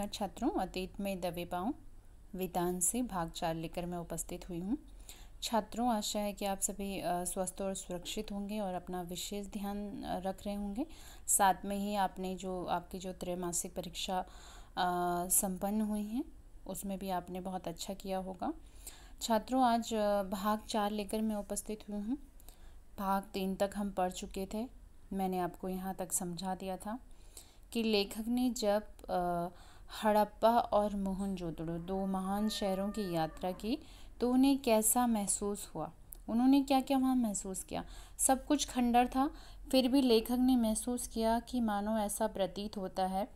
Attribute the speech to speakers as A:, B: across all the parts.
A: नमस्कार छात्रों अतीत में दबे पाऊँ वितान से भाग चार लेकर मैं उपस्थित हुई हूँ छात्रों आशा है कि आप सभी स्वस्थ और सुरक्षित होंगे और अपना विशेष ध्यान रख रहे होंगे साथ में ही आपने जो आपकी जो त्रैमासिक परीक्षा संपन्न हुई है उसमें भी आपने बहुत अच्छा किया होगा छात्रों आज भाग चार लेकर मैं उपस्थित हुई हूँ भाग तीन तक हम पढ़ चुके थे मैंने आपको यहाँ तक समझा दिया था कि लेखक ने जब हड़प्पा और मोहनजोदड़ो दो महान शहरों की यात्रा की तो उन्हें कैसा महसूस हुआ उन्होंने क्या क्या वहाँ महसूस किया सब कुछ खंडर था फिर भी लेखक ने महसूस किया कि मानो ऐसा प्रतीत होता है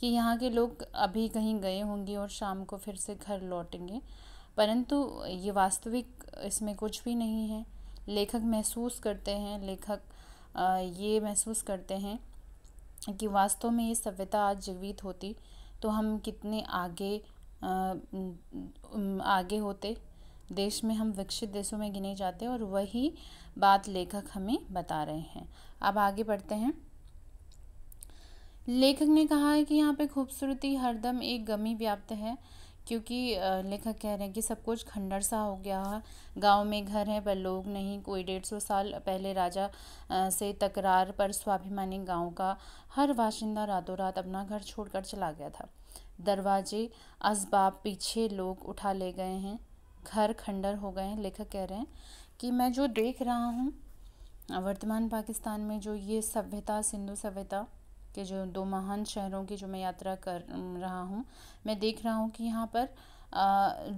A: कि यहाँ के लोग अभी कहीं गए होंगे और शाम को फिर से घर लौटेंगे परंतु ये वास्तविक इसमें कुछ भी नहीं है लेखक महसूस करते हैं लेखक ये महसूस करते हैं कि वास्तव में ये सभ्यता आज जीवित होती तो हम कितने आगे आगे होते देश में हम विकसित देशों में गिने जाते और वही बात लेखक हमें बता रहे हैं अब आगे बढ़ते हैं लेखक ने कहा है कि यहाँ पे खूबसूरती हरदम एक गमी व्याप्त है क्योंकि लेखक कह रहे हैं कि सब कुछ खंडर सा हो गया है गांव में घर है पर लोग नहीं कोई डेढ़ सौ साल पहले राजा से तकरार पर स्वाभिमानी गांव का हर बाशिंदा रातों रात अपना घर छोड़कर चला गया था दरवाजे असबाब पीछे लोग उठा ले गए हैं घर खंडर हो गए हैं लेखक कह रहे हैं कि मैं जो देख रहा हूँ वर्तमान पाकिस्तान में जो ये सभ्यता सिंधु सभ्यता के जो दो महान शहरों की जो मैं यात्रा कर रहा हूँ मैं देख रहा हूँ कि यहाँ पर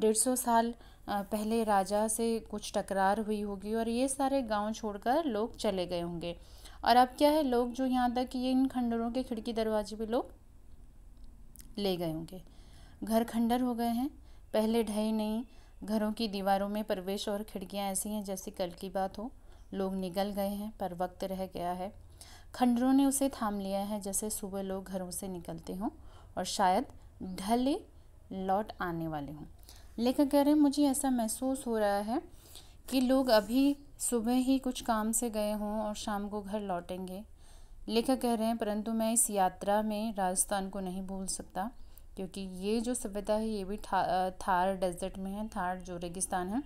A: डेढ़ सौ साल पहले राजा से कुछ टकरार हुई होगी और ये सारे गांव छोड़कर लोग चले गए होंगे और अब क्या है लोग जो यहाँ तक ये इन खंडरों के खिड़की दरवाजे भी लोग ले गए होंगे घर खंडर हो गए हैं पहले ढहे नहीं घरों की दीवारों में प्रवेश और खिड़कियाँ ऐसी हैं जैसे कल की बात हो लोग निकल गए हैं पर वक्त रह गया है खंडरों ने उसे थाम लिया है जैसे सुबह लोग घरों से निकलते हों और शायद ढले लौट आने वाले हों लेखक कह रहे हैं मुझे ऐसा महसूस हो रहा है कि लोग अभी सुबह ही कुछ काम से गए हों और शाम को घर लौटेंगे लेखक कह रहे हैं परंतु मैं इस यात्रा में राजस्थान को नहीं भूल सकता क्योंकि ये जो सभ्यता है ये भी था, थार डेजर्ट में है थार जो रेगिस्तान है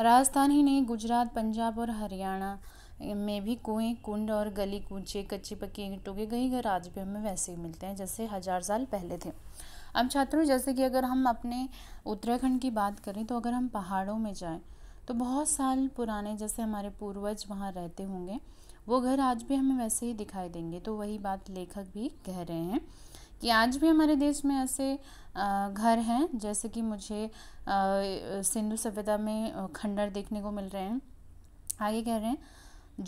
A: राजस्थान ही नहीं गुजरात पंजाब और हरियाणा में भी कुएं कुंड और गली कूचे कच्चे पक्के ईंटों के कई घर आज भी हमें वैसे ही मिलते हैं जैसे हज़ार साल पहले थे अब छात्रों जैसे कि अगर हम अपने उत्तराखंड की बात करें तो अगर हम पहाड़ों में जाएं तो बहुत साल पुराने जैसे हमारे पूर्वज वहाँ रहते होंगे वो घर आज भी हमें वैसे ही दिखाई देंगे तो वही बात लेखक भी कह रहे हैं कि आज भी हमारे देश में ऐसे घर हैं जैसे कि मुझे सिंधु सभ्यता में खंडर देखने को मिल रहे हैं आगे कह रहे हैं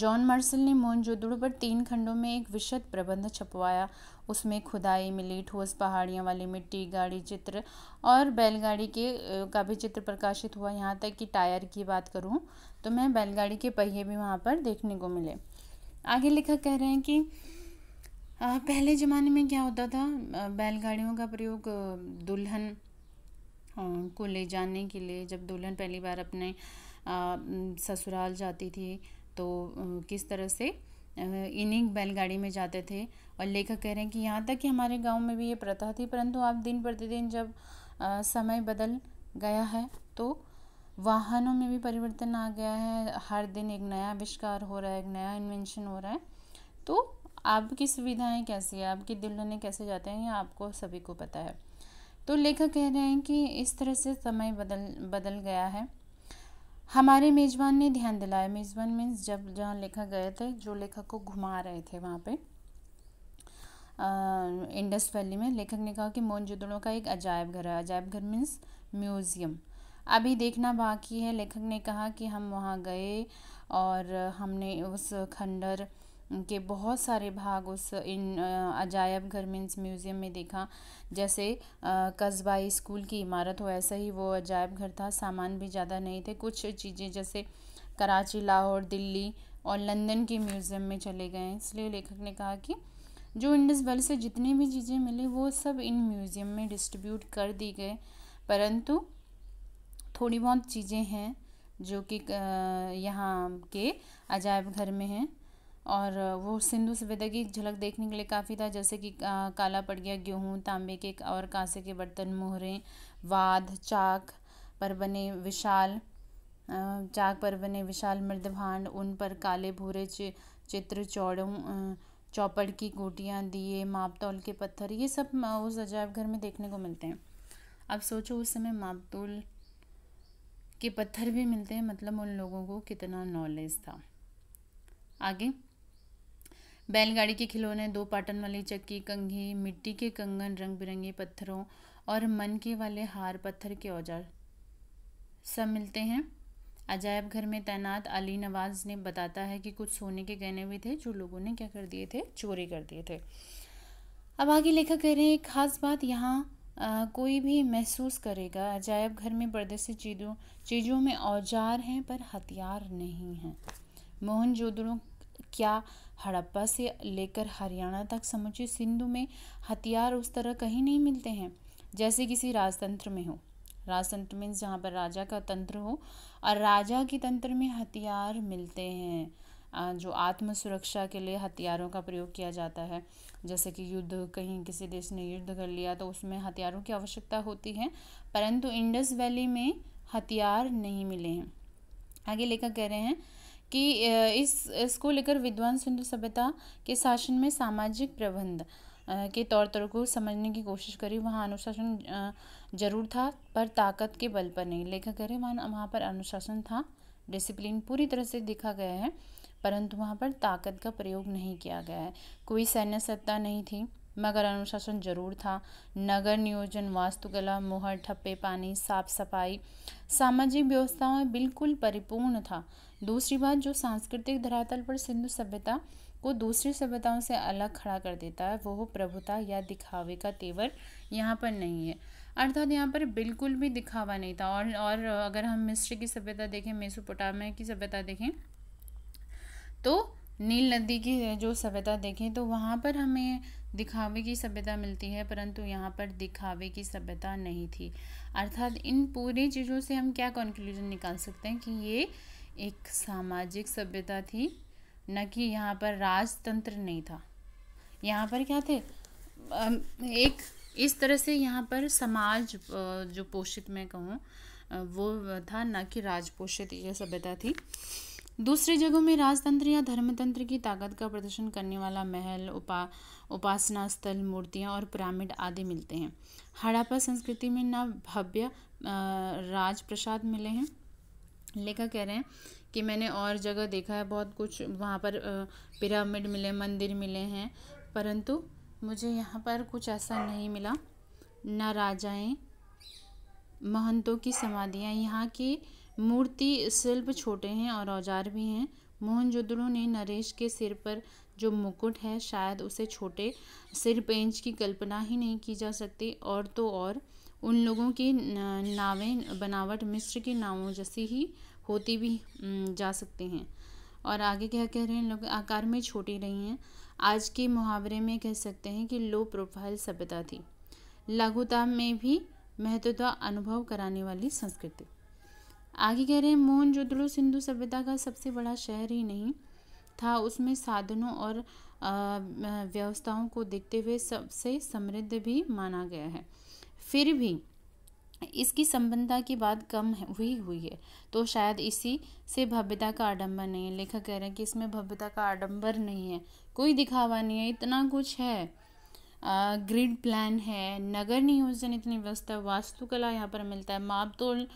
A: जॉन मार्सल ने मोनजोदड़ो पर तीन खंडों में एक विशद प्रबंध छपवाया उसमें खुदाई मिली ठोस पहाड़ियों वाली मिट्टी गाड़ी चित्र और बैलगाड़ी के का भी चित्र प्रकाशित हुआ यहाँ तक कि टायर की बात करूँ तो मैं बैलगाड़ी के पहिए भी वहाँ पर देखने को मिले आगे लिखा कह रहे हैं कि पहले ज़माने में क्या होता था बैलगाड़ियों का प्रयोग दुल्हन को ले जाने के लिए जब दुल्हन पहली बार अपने ससुराल जाती थी तो किस तरह से इन्हीं बैलगाड़ी में जाते थे और लेखक कह रहे हैं कि यहाँ तक कि हमारे गांव में भी ये प्रथा थी परंतु आप दिन प्रतिदिन जब समय बदल गया है तो वाहनों में भी परिवर्तन आ गया है हर दिन एक नया आविष्कार हो रहा है एक नया इन्वेंशन हो रहा है तो आपकी सुविधाएं कैसी है आपकी दुल्हनें कैसे जाते हैं ये आपको सभी को पता है तो लेखक कह रहे हैं कि इस तरह से समय बदल बदल गया है हमारे मेज़बान ने ध्यान दिलाया मेज़बान मीन्स जब जहाँ लेखक गए थे जो लेखक को घुमा रहे थे वहाँ पे इंडस वैली में लेखक ने कहा कि जुदड़ों का एक अजायब घर है अजायब घर मीन्स म्यूज़ियम अभी देखना बाकी है लेखक ने कहा कि हम वहाँ गए और हमने उस खंडर के बहुत सारे भाग उस इन अजायब घर मीन्स म्यूज़ियम में देखा जैसे कस्बाई स्कूल की इमारत हो ऐसा ही वो अजायब घर था सामान भी ज़्यादा नहीं थे कुछ चीज़ें जैसे कराची लाहौर दिल्ली और लंदन के म्यूज़ियम में चले गए इसलिए लेखक ने कहा कि जो इंडस वैली से जितनी भी चीज़ें मिली वो सब इन म्यूज़ियम में डिस्ट्रीब्यूट कर दी गए परंतु थोड़ी बहुत चीज़ें हैं जो कि यहाँ के अजायब घर में हैं और वो सिंधु सभ्यता की झलक देखने के लिए काफ़ी था जैसे कि काला पड़ गया गेहूँ तांबे के और कांसे के बर्तन मोहरें वाद चाक पर बने विशाल चाक पर बने विशाल मृदभांड उन पर काले भूरे चि, चित्र चौड़ों चौपड़ की गोटियाँ दिए मापतौल के पत्थर ये सब उस अजायब घर में देखने को मिलते हैं अब सोचो उस समय मापतौल के पत्थर भी मिलते हैं मतलब उन लोगों को कितना नॉलेज था आगे बैलगाड़ी के खिलौने दो पाटन वाली चक्की कंघी मिट्टी के कंगन रंग बिरंगे पत्थरों और मन के वाले हार पत्थर के औजार सब मिलते हैं अजायब घर में तैनात अली नवाज ने बताता है कि कुछ सोने के गहने भी थे जो लोगों ने क्या कर दिए थे चोरी कर दिए थे अब आगे लेखक कह रहे हैं खास बात यहाँ कोई भी महसूस करेगा अजायब घर में पर्दे से चीज़ों चीज़ों में औजार हैं पर हथियार नहीं हैं मोहन जोदड़ों क्या हड़प्पा से लेकर हरियाणा तक समुचे सिंधु में हथियार उस तरह कहीं नहीं मिलते हैं जैसे किसी राजतंत्र में हो राजतंत्र मीन्स जहाँ पर राजा का तंत्र हो और राजा के तंत्र में हथियार मिलते हैं जो आत्म सुरक्षा के लिए हथियारों का प्रयोग किया जाता है जैसे कि युद्ध कहीं किसी देश ने युद्ध कर लिया तो उसमें हथियारों की आवश्यकता होती है परंतु इंडस वैली में हथियार नहीं मिले हैं आगे लेकर कह रहे हैं कि इस इसको लेकर विद्वान सिंधु सभ्यता के शासन में सामाजिक प्रबंध के तौर तौर को समझने की कोशिश करी वहाँ अनुशासन जरूर था पर ताकत के बल पर नहीं लेखक कह रहे वहाँ वहाँ पर अनुशासन था डिसिप्लिन पूरी तरह से देखा गया है परंतु वहाँ पर ताकत का प्रयोग नहीं किया गया है कोई सैन्य सत्ता नहीं थी मगर अनुशासन जरूर था नगर नियोजन वास्तुकला मोहर ठप्पे पानी साफ सफाई सामाजिक व्यवस्थाओं में बिल्कुल परिपूर्ण था दूसरी बात जो सांस्कृतिक धरातल पर सिंधु सभ्यता को दूसरी सभ्यताओं से अलग खड़ा कर देता है वो प्रभुता या दिखावे का तेवर यहाँ पर नहीं है अर्थात यहाँ पर बिल्कुल भी दिखावा नहीं था और और अगर हम मिस्र की सभ्यता देखें मेसोपोटामिया की सभ्यता देखें तो नील नदी की जो सभ्यता देखें तो वहाँ पर हमें दिखावे की सभ्यता मिलती है परंतु यहाँ पर दिखावे की सभ्यता नहीं थी अर्थात इन पूरी चीज़ों से हम क्या कंक्लूजन निकाल सकते हैं कि ये एक सामाजिक सभ्यता थी न कि यहाँ पर राजतंत्र नहीं था यहाँ पर क्या थे एक इस तरह से यहाँ पर समाज जो पोषित मैं कहूँ वो था न कि राजपोषित यह सभ्यता थी दूसरी जगहों में राजतंत्र या धर्मतंत्र की ताकत का प्रदर्शन करने वाला महल उपा उपासना स्थल मूर्तियाँ और पिरामिड आदि मिलते हैं हड़ापा संस्कृति में न भव्य राजप्रसाद मिले हैं लेखक कह रहे हैं कि मैंने और जगह देखा है बहुत कुछ वहाँ पर पिरामिड मिले मंदिर मिले हैं परंतु मुझे यहाँ पर कुछ ऐसा नहीं मिला न राजाएं महंतों की समाधियाँ यहाँ की मूर्ति शिल्प छोटे हैं और औजार भी हैं मोहनजोदड़ो ने नरेश के सिर पर जो मुकुट है शायद उसे छोटे सिर पेंच की कल्पना ही नहीं की जा सकती और तो और उन लोगों की नावें बनावट मिस्र की नावों जैसी ही होती भी जा सकती हैं और आगे क्या कह रहे हैं लोग आकार में छोटी रही हैं आज के मुहावरे में कह सकते हैं कि लो प्रोफाइल सभ्यता थी लघुता में भी महत्वता अनुभव कराने वाली संस्कृति आगे कह रहे हैं मोहन जोदड़ो सिंधु सभ्यता का सबसे बड़ा शहर ही नहीं था उसमें साधनों और व्यवस्थाओं को देखते हुए सबसे समृद्ध भी माना गया है फिर भी इसकी संबंधता की बात कम हुई हुई है तो शायद इसी से भव्यता का आडंबर नहीं है लेखक कह रहे हैं कि इसमें भव्यता का आडंबर नहीं है कोई दिखावा नहीं है इतना कुछ है ग्रिड प्लान है नगर नियोजन इतनी व्यवस्था वास्तुकला यहाँ पर मिलता है मापतोल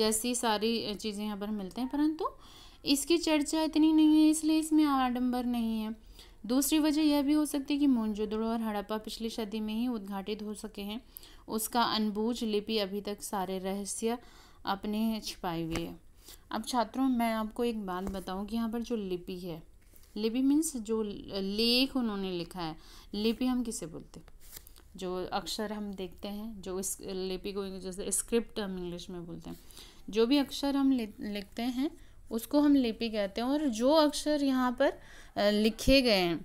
A: जैसी सारी चीज़ें यहाँ पर मिलते हैं परंतु इसकी चर्चा इतनी नहीं है इसलिए इसमें आडंबर नहीं है दूसरी वजह यह भी हो सकती है कि मोहनजोदड़ो और हड़प्पा पिछली सदी में ही उद्घाटित हो सके हैं उसका अनबूझ लिपि अभी तक सारे रहस्य अपने छिपाए हुए है अब छात्रों मैं आपको एक बात बताऊं कि यहाँ पर जो लिपि है लिपि मीन्स जो लेख उन्होंने लिखा है लिपि हम किसे बोलते जो अक्षर हम देखते हैं जो इस लिपि को जैसे स्क्रिप्ट हम इंग्लिश में बोलते हैं जो भी अक्षर हम लिखते हैं उसको हम लिपि कहते हैं और जो अक्षर यहाँ पर लिखे गए हैं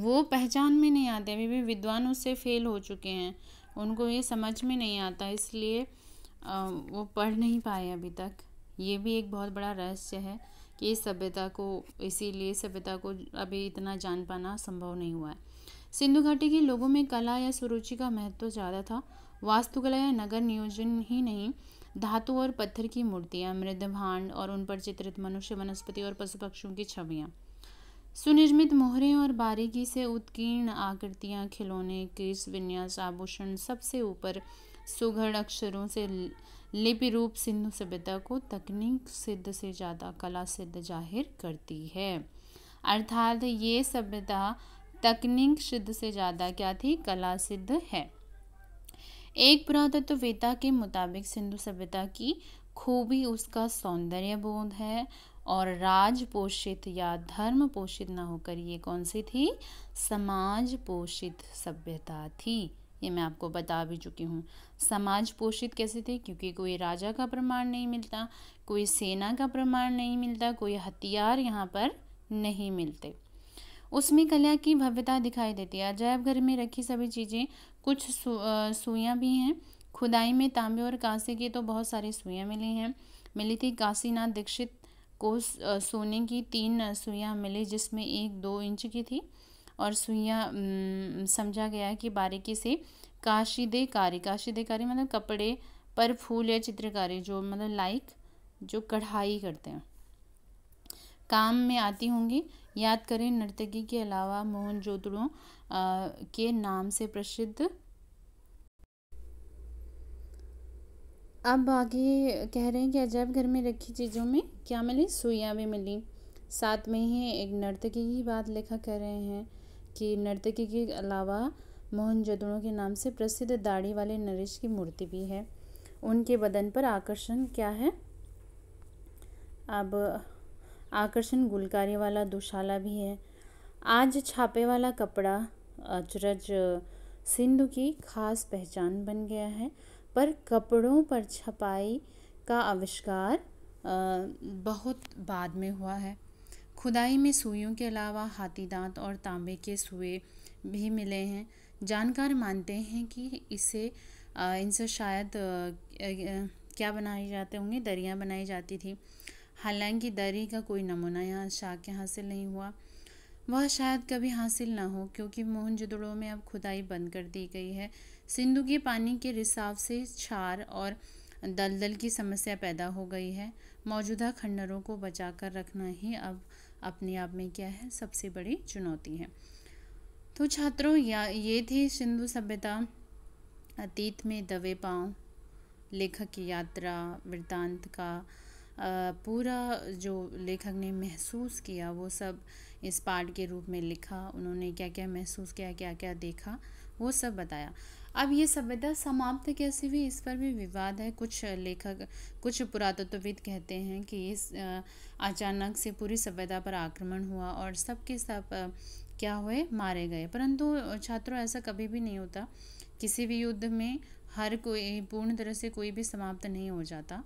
A: वो पहचान में नहीं आते अभी भी विद्वान उससे फेल हो चुके हैं उनको ये समझ में नहीं आता इसलिए वो पढ़ नहीं पाए अभी तक ये भी एक बहुत बड़ा रहस्य है कि इस सभ्यता को इसीलिए सभ्यता को अभी इतना जान पाना संभव नहीं हुआ है सिंधु घाटी के लोगों में कला या सुरुचि का महत्व ज़्यादा था वास्तुकला या नगर नियोजन ही नहीं धातु और पत्थर की मूर्तियां मृद भांड और उन पर चित्रित मनुष्य वनस्पति और पशु पक्षियों की छवियाँ सुनिर्मित मोहरे और बारीकी से उत्कीर्ण आकृतियां खिलौने केस विन्यास आभूषण सबसे ऊपर सुघड़ अक्षरों से लिपि रूप सिंधु सभ्यता को तकनीक सिद्ध से ज़्यादा कला सिद्ध जाहिर करती है अर्थात ये सभ्यता तकनीक सिद्ध से ज़्यादा क्या थी कला सिद्ध है एक पुरातत्ववेता के मुताबिक सिंधु सभ्यता की खूबी उसका सौंदर्य बोध है और राज पोषित या धर्म पोषित ना होकर ये कौन सी थी समाज पोषित सभ्यता थी ये मैं आपको बता भी चुकी हूँ समाज पोषित कैसे थे क्योंकि कोई राजा का प्रमाण नहीं मिलता कोई सेना का प्रमाण नहीं मिलता कोई हथियार यहाँ पर नहीं मिलते उसमें कला की भव्यता दिखाई देती है अजायब घर में रखी सभी चीज़ें कुछ सुइयाँ भी हैं खुदाई में तांबे और कांसे की तो बहुत सारी सुइयाँ मिली हैं मिली थी काशीनाथ दीक्षित को सोने की तीन सुइयाँ मिली जिसमें एक दो इंच की थी और सुइयाँ समझा गया कि बारीकी से काशीदे कार्य काशीदे कार्य मतलब कपड़े पर फूल या चित्रकारी जो मतलब लाइक जो कढ़ाई करते हैं काम में आती होंगी याद करें नर्तकी के अलावा जोदड़ो के नाम से प्रसिद्ध अब आगे कह रहे हैं कि अजैब घर में रखी चीज़ों में क्या मिली सुइयाँ भी मिली साथ में ही एक नर्तकी की बात लिखा कर रहे हैं कि नर्तकी के अलावा मोहनजोदड़ों के नाम से प्रसिद्ध दाढ़ी वाले नरेश की मूर्ति भी है उनके बदन पर आकर्षण क्या है अब आकर्षण गुलकारी वाला दुशाला भी है आज छापे वाला कपड़ा अचरज सिंधु की खास पहचान बन गया है पर कपड़ों पर छपाई का आविष्कार बहुत बाद में हुआ है खुदाई में सुइयों के अलावा हाथी दांत और तांबे के सुए भी मिले हैं जानकार मानते हैं कि इसे इनसे शायद क्या बनाए जाते होंगे दरियाँ बनाई जाती थी हालांकि दरी का कोई नमूना यहाँ शाह के हासिल नहीं हुआ वह शायद कभी हासिल ना हो क्योंकि मोहनजोदड़ो में अब खुदाई बंद कर दी गई है सिंधु के पानी के रिसाव से क्षार और दलदल की समस्या पैदा हो गई है मौजूदा खंडरों को बचा कर रखना ही अब अपने आप में क्या है सबसे बड़ी चुनौती है तो छात्रों या ये थी सिंधु सभ्यता अतीत में दवे पाँव लेखक की यात्रा वृत्तांत का पूरा जो लेखक ने महसूस किया वो सब इस पार्ट के रूप में लिखा उन्होंने क्या क्या महसूस किया क्या क्या देखा वो सब बताया अब ये सभ्यता समाप्त कैसे हुई इस पर भी विवाद है कुछ लेखक कुछ पुरातत्वविद कहते हैं कि इस अचानक से पूरी सभ्यता पर आक्रमण हुआ और सबके सब क्या हुए मारे गए परंतु छात्रों ऐसा कभी भी नहीं होता किसी भी युद्ध में हर कोई पूर्ण तरह से कोई भी समाप्त नहीं हो जाता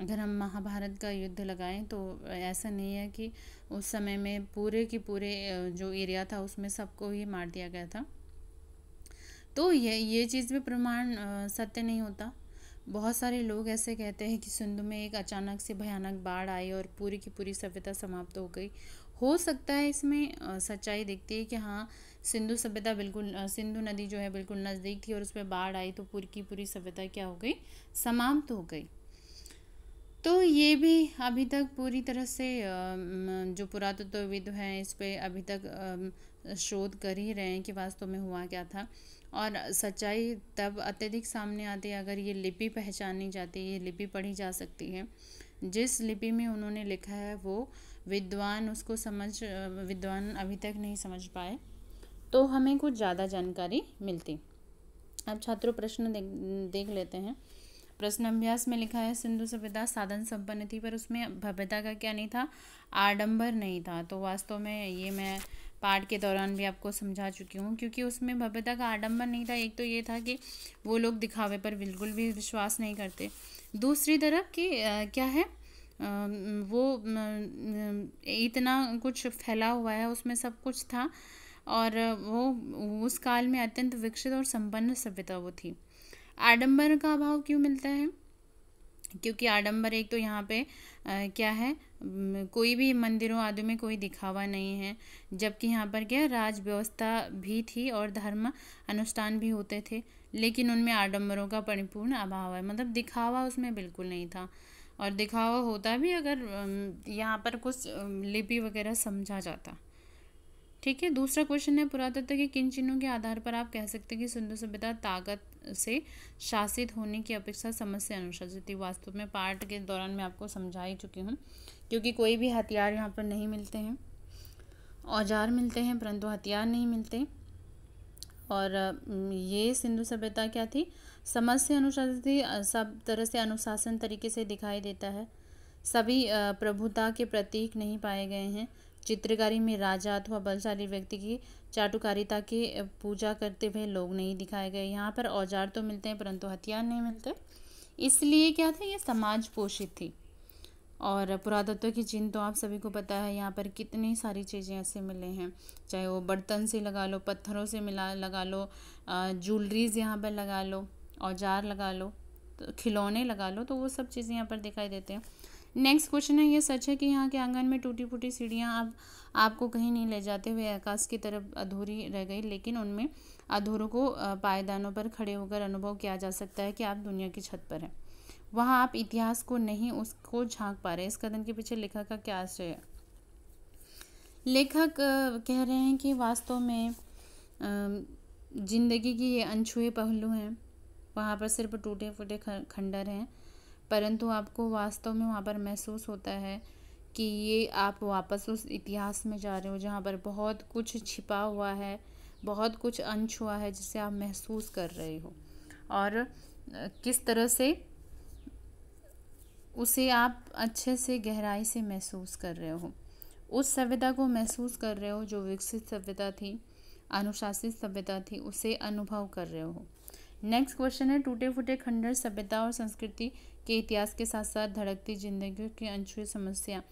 A: अगर हम महाभारत का युद्ध लगाएं तो ऐसा नहीं है कि उस समय में पूरे के पूरे जो एरिया था उसमें सबको ही मार दिया गया था तो ये ये चीज़ भी प्रमाण सत्य नहीं होता बहुत सारे लोग ऐसे कहते हैं कि सिंधु में एक अचानक से भयानक बाढ़ आई और पूरी की पूरी सभ्यता समाप्त हो गई हो सकता है इसमें सच्चाई दिखती है कि हाँ सिंधु सभ्यता बिल्कुल सिंधु नदी जो है बिल्कुल नज़दीक थी और उस पर बाढ़ आई तो पूरी की पूरी सभ्यता क्या हो गई समाप्त हो गई तो ये भी अभी तक पूरी तरह से जो पुरातत्वविद हैं इस पर अभी तक शोध कर ही रहे हैं कि वास्तव में हुआ क्या था और सच्चाई तब अत्यधिक सामने आती है अगर ये लिपि पहचानी जाती है ये लिपि पढ़ी जा सकती है जिस लिपि में उन्होंने लिखा है वो विद्वान उसको समझ विद्वान अभी तक नहीं समझ पाए तो हमें कुछ ज़्यादा जानकारी मिलती अब छात्रों प्रश्न देख देख लेते हैं प्रश्न अभ्यास में लिखा है सिंधु सभ्यता साधन संपन्न थी पर उसमें भव्यता का क्या नहीं था आडंबर नहीं था तो वास्तव में ये मैं पाठ के दौरान भी आपको समझा चुकी हूँ क्योंकि उसमें भव्यता का आडंबर नहीं था एक तो ये था कि वो लोग दिखावे पर बिल्कुल भी विश्वास नहीं करते दूसरी तरफ कि क्या है वो इतना कुछ फैला हुआ है उसमें सब कुछ था और वो उस काल में अत्यंत विकसित और संपन्न सभ्यता वो थी आडंबर का अभाव क्यों मिलता है क्योंकि आडंबर एक तो यहाँ पे आ, क्या है कोई भी मंदिरों आदि में कोई दिखावा नहीं है जबकि यहाँ पर क्या राज व्यवस्था भी थी और धर्म अनुष्ठान भी होते थे लेकिन उनमें आडंबरों का परिपूर्ण अभाव है मतलब दिखावा उसमें बिल्कुल नहीं था और दिखावा होता भी अगर यहाँ पर कुछ लिपि वगैरह समझा जाता ठीक है दूसरा क्वेश्चन है पुरातत्व के किन चिन्हों के आधार पर आप कह सकते हैं कि सिंधु सभ्यता ताकत से शासित होने की अपेक्षा समझ से अनुशासित थी वास्तव में पार्ट के दौरान मैं आपको समझा ही चुकी हूँ क्योंकि कोई भी हथियार यहाँ पर नहीं मिलते हैं औजार मिलते हैं परंतु हथियार नहीं मिलते और ये सिंधु सभ्यता क्या थी समझ से अनुशासित थी सब तरह से अनुशासन तरीके से दिखाई देता है सभी प्रभुता के प्रतीक नहीं पाए गए हैं चित्रकारी में राजा अथवा बलशाली व्यक्ति की चाटुकारिता की पूजा करते हुए लोग नहीं दिखाए गए यहाँ पर औजार तो मिलते हैं परंतु हथियार नहीं मिलते इसलिए क्या था ये समाज पोषित थी और पुरातत्व की चिन्ह तो आप सभी को पता है यहाँ पर कितनी सारी चीज़ें ऐसे मिले हैं चाहे वो बर्तन से लगा लो पत्थरों से मिला लगा लो ज्वेलरीज यहाँ पर लगा लो औजार लगा लो तो खिलौने लगा लो तो वो सब चीज़ें यहाँ पर दिखाई देते हैं नेक्स्ट क्वेश्चन है ये सच है कि यहाँ के आंगन में टूटी फूटी सीढ़ियाँ अब आपको कहीं नहीं ले जाते हुए आकाश की तरफ अधूरी रह गई लेकिन उनमें अधूरों को पायदानों पर खड़े होकर अनुभव किया जा सकता है कि आप दुनिया की छत पर हैं वहाँ आप इतिहास को नहीं उसको झांक पा रहे इस कदम के पीछे लेखक का क्या आश्रय है लेखक कह रहे हैं कि वास्तव में ज़िंदगी की ये अनछुए पहलू हैं वहाँ पर सिर्फ टूटे फूटे खंडर हैं परंतु आपको वास्तव में वहाँ पर महसूस होता है कि ये आप वापस उस इतिहास में जा रहे हो जहाँ पर बहुत कुछ छिपा हुआ है बहुत कुछ अंश हुआ है जिसे आप महसूस कर रहे हो और किस तरह से उसे आप अच्छे से गहराई से महसूस कर रहे हो उस सभ्यता को महसूस कर रहे हो जो विकसित सभ्यता थी अनुशासित सभ्यता थी उसे अनुभव कर रहे हो नेक्स्ट क्वेश्चन है टूटे फूटे खंडर सभ्यता और संस्कृति के इतिहास के साथ साथ धड़कती जिंदगी की अनछुए समस्या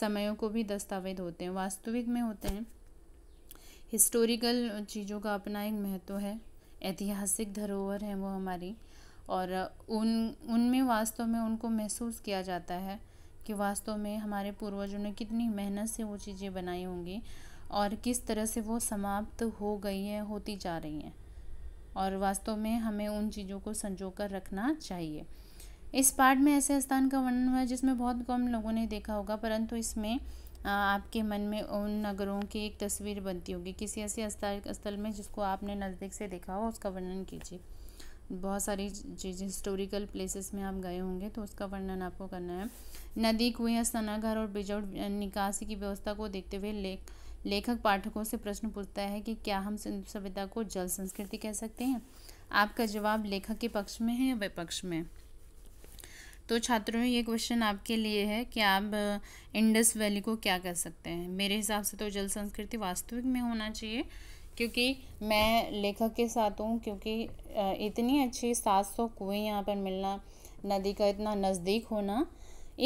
A: समयों को भी दस्तावेज होते हैं वास्तविक में होते हैं हिस्टोरिकल चीज़ों का अपना एक महत्व है ऐतिहासिक धरोहर है वो हमारी और उन उनमें वास्तव में उनको महसूस किया जाता है कि वास्तव में हमारे पूर्वजों ने कितनी मेहनत से वो चीज़ें बनाई होंगी और किस तरह से वो समाप्त हो गई हैं होती जा रही हैं और वास्तव में हमें उन चीज़ों को संजो कर रखना चाहिए इस पार्ट में ऐसे स्थान का वर्णन हुआ है जिसमें बहुत कम लोगों ने देखा होगा परंतु इसमें आपके मन में उन नगरों की एक तस्वीर बनती होगी किसी ऐसे स्थल में जिसको आपने नज़दीक से देखा हो उसका वर्णन कीजिए बहुत सारी चीजें हिस्टोरिकल प्लेसेस में आप गए होंगे तो उसका वर्णन आपको करना है नदी कुएँ स्नानाघर और बिजौड़ निकासी की व्यवस्था को देखते हुए लेक लेखक पाठकों से प्रश्न पूछता है कि क्या हम सिंधु सभ्यता को जल संस्कृति कह सकते हैं आपका जवाब लेखक के पक्ष में है या विपक्ष में तो छात्रों ये क्वेश्चन आपके लिए है कि आप इंडस वैली को क्या कह सकते हैं मेरे हिसाब से तो जल संस्कृति वास्तविक में होना चाहिए क्योंकि मैं लेखक के साथ हूँ क्योंकि इतनी अच्छी सात सौ कुएँ यहाँ पर मिलना नदी का इतना नज़दीक होना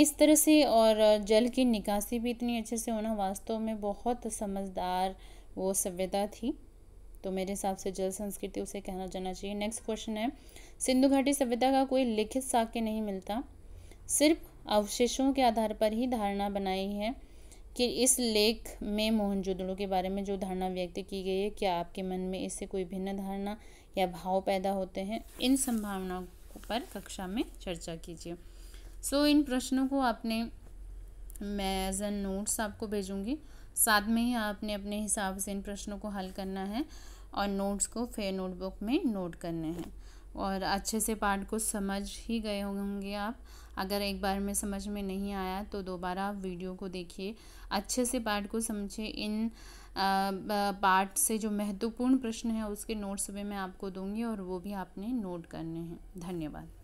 A: इस तरह से और जल की निकासी भी इतनी अच्छे से होना वास्तव में बहुत समझदार वो सभ्यता थी तो मेरे हिसाब से जल संस्कृति उसे कहना जाना चाहिए नेक्स्ट क्वेश्चन है सिंधु घाटी सभ्यता का कोई लिखित साक्य नहीं मिलता सिर्फ अवशेषों के आधार पर ही धारणा बनाई है कि इस लेख में मोहनजोदड़ो के बारे में जो धारणा व्यक्त की गई है क्या आपके मन में इससे कोई भिन्न धारणा या भाव पैदा होते हैं इन संभावनाओं पर कक्षा में चर्चा कीजिए सो so, इन प्रश्नों को आपने मैं एज एन नोट्स आपको भेजूँगी साथ में ही आपने अपने हिसाब से इन प्रश्नों को हल करना है और नोट्स को फेयर नोटबुक में नोट करने हैं और अच्छे से पार्ट को समझ ही गए होंगे आप अगर एक बार में समझ में नहीं आया तो दोबारा आप वीडियो को देखिए अच्छे से पार्ट को समझिए इन पार्ट से जो महत्वपूर्ण प्रश्न है उसके नोट्स भी मैं आपको दूंगी और वो भी आपने नोट करने हैं धन्यवाद